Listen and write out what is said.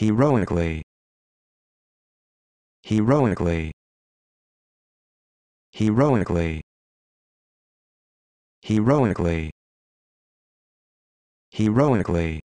heroically heroically heroically heroically heroically